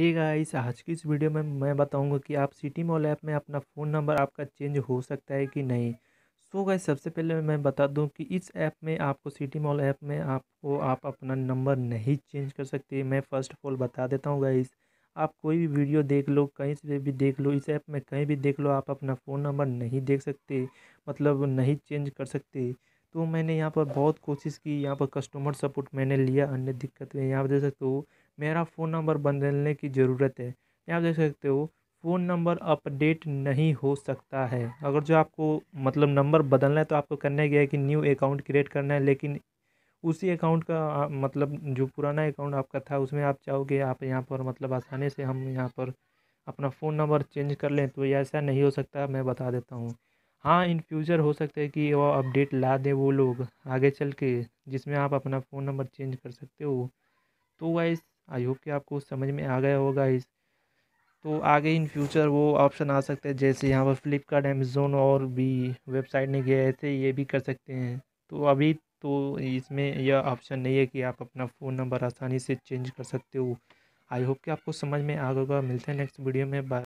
hey guys आज की इस वीडियो में मैं बताऊंगा कि आप सिटी मॉल ऐप में अपना फ़ोन नंबर आपका चेंज हो सकता है कि नहीं सो so गाइस सबसे पहले मैं बता दूं कि इस ऐप में आपको सिटी मॉल ऐप में आपको आप अपना नंबर नहीं चेंज कर सकते मैं फ़र्स्ट ऑफ ऑल बता देता हूँ गाइस आप कोई भी वीडियो देख लो कहीं से भी देख लो इस ऐप में कहीं भी देख लो आप अपना फ़ोन नंबर नहीं देख सकते मतलब नहीं चेंज कर सकते तो मैंने यहाँ पर बहुत कोशिश की यहाँ पर कस्टमर सपोर्ट मैंने लिया अन्य दिक्कत में यहाँ पर दे सकते हो मेरा फ़ोन नंबर बदलने की ज़रूरत है आप देख सकते हो फ़ोन नंबर अपडेट नहीं हो सकता है अगर जो आपको मतलब नंबर बदलना है तो आपको करना गया है कि न्यू अकाउंट क्रिएट करना है लेकिन उसी अकाउंट का मतलब जो पुराना अकाउंट आपका था उसमें आप चाहोगे आप यहाँ पर मतलब आसानी से हम यहाँ पर अपना फ़ोन नंबर चेंज कर लें तो ऐसा नहीं हो सकता मैं बता देता हूँ हाँ इन फ्यूचर हो सकता है कि वो अपडेट ला दें वो लोग आगे चल के जिसमें आप अपना फ़ोन नंबर चेंज कर सकते हो तो वाइस आई होप कि आपको समझ में आ गया होगा इस तो आगे इन फ्यूचर वो ऑप्शन आ सकते हैं जैसे यहाँ पर फ्लिपकार्ट अमेज़ोन और भी वेबसाइट ने गए ऐसे ये भी कर सकते हैं तो अभी तो इसमें यह ऑप्शन नहीं है कि आप अपना फ़ोन नंबर आसानी से चेंज कर सकते हो आई होप कि आपको समझ में आ गया होगा मिलते हैं नेक्स्ट वीडियो में बाय